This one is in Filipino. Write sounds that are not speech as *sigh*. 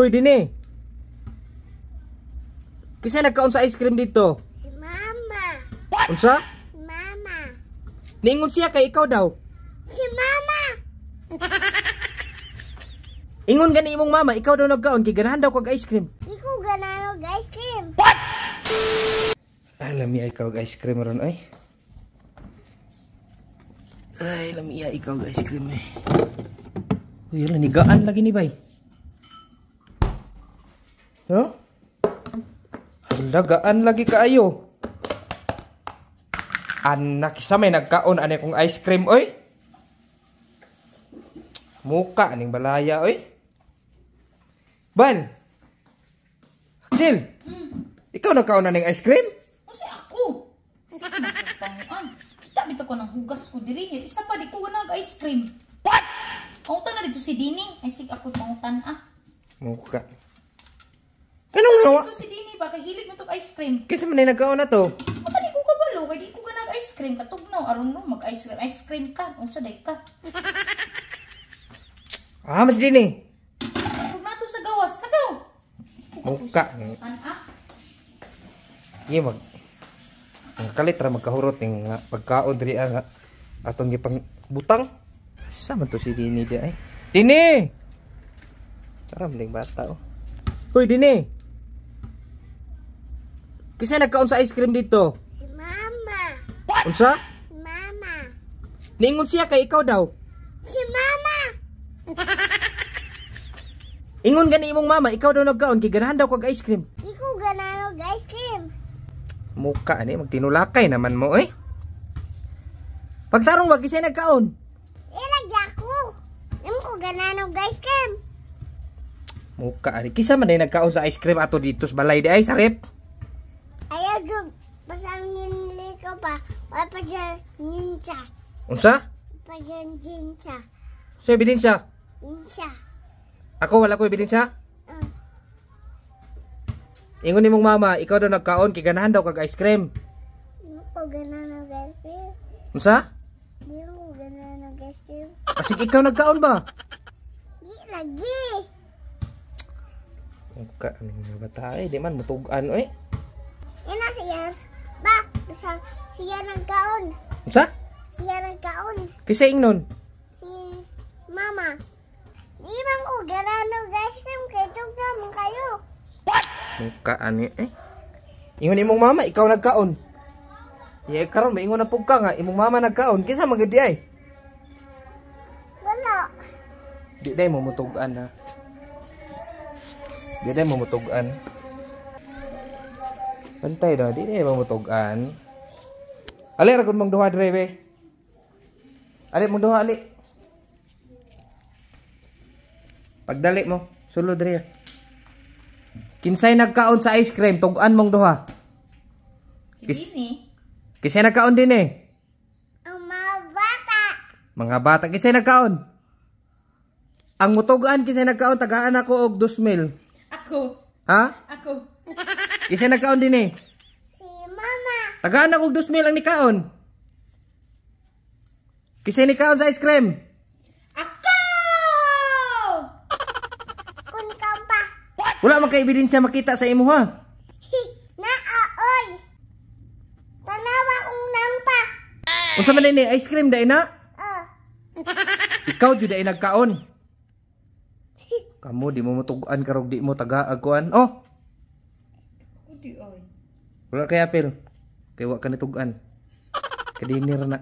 Hoy, dini. Kisa nagkaon sa ice cream dito? Si Mama. Unsa? Si Mama. Ningon siya kay ikaw daw. Si Mama. Ingon gani imong mama, ikaw daw nagkaon kay ganahan daw kag ice cream. Ikaw ganahan og ice cream. What? Alam niya ikaw ice cream ron oi. Ay, alam niya ikaw ice cream ay. Eh. Uy, ala nigaan lagi ni bay. No? Lagaan lagi kaayo. Anak, isa may nagkaon ani kong ice cream, oy. Muka aning balaya, oy. Bal. Axel. Hmm. Ikaw nagkaon aning ice cream? Kasi ako. Sige, Kita bitaw ko ng hugas ko diri. Isa pa di ko nag ice cream. What? Pangutan na dito si Dini. Ay, sige ako pangutan ah. Muka. Anong no? Ito si Dini ba? Kahilig mo itong ice cream. Kasi man nagkaon na to. Matali ko ka balo. Kaya di ko ka nag-ice cream. Katugnaw. Aron no, mag-ice cream. Ice cream ka. Unsa day ka. ah, mas Dini. Huwag eh. na to sa gawas. Nagaw. Mukha. Anak. Iya, mag... Ang kalitra ra magkahurot ning pagkaon diri ah, nga atong gipang butang. Sa man to si Dini di ay. Dini! Karam ning bata oh. Hoy Dini! Kisa nagkaon sa ice cream dito? Si Mama. Unsa? Si Mama. Ningon siya kay ikaw daw. Si Mama. *laughs* Ingon gani imong mama, ikaw daw nagkaon kay ganahan daw kag ice cream. Iko ganahan og ice cream. Muka ani magtinulakay naman mo eh. Pagtarong wag isa nagkaon. Ila eh, gyaku. ako. Imo ko ganahan og ice cream. Muka ani kisa man ay nagkaon sa ice cream ato dito sa balay di ay sarip pasangin ko pa. Wala pa siya ninja. Unsa? Pa siya ninja. So, ebidensya? Ninja. Ako, wala ko ebidensya? Uh. Ingon ni mong mama, ikaw daw nagkaon, kay ganahan daw kag ice cream. Hindi ko ganahan ng ice cream. Unsa? Hindi ko ganahan ng ice cream. Asig ah, ikaw nagkaon ba? Di lagi. Ang ka, ano nga ba tayo? Eh. Di man, mutugan, eh. Ina na siya. Sa siya nagkaon. Sa? Siya nagkaon. Kisa ingnon? Si mama. Di bang ko garano guys kem kay tugam kayo. What? Muka ani eh. Ingon imong mama ikaw nagkaon. Ya yeah, karon ba ingon na pug nga imong mama nagkaon kisa magdi ay. Wala. Di day mo mutugan ha. Di day mo mutugan. Bantay daw, di na mamutugan. Ali ra mong duha dire be. Ali mong duha ali. Pagdali mo, sulod dire. Kinsay nagkaon sa ice cream, tugan mong duha. Kis Kinsay nagkaon din eh. Mga bata. Mga bata kinsay nagkaon. Ang mutugan kinsay nagkaon tagaan ako og 2000. Ako. Ha? ako. *laughs* Kisa nagkaon din eh? Si mama. Tagaan ako 2 mil ang nikaon. Kisa nikaon sa ice cream. Ako! *laughs* Kun ka pa. Wala man kay ebidensya makita sa imo ha. Naaoy. Tanawa kong nang Unsa man ni ice cream dai na? Oh. *laughs* Ikaw jud dai nagkaon. Kamu di mo matugan karog di mo tagaag aguan Oh. Puti oy. Wala kay apil. Kay wa ka natugan. Kadinir na.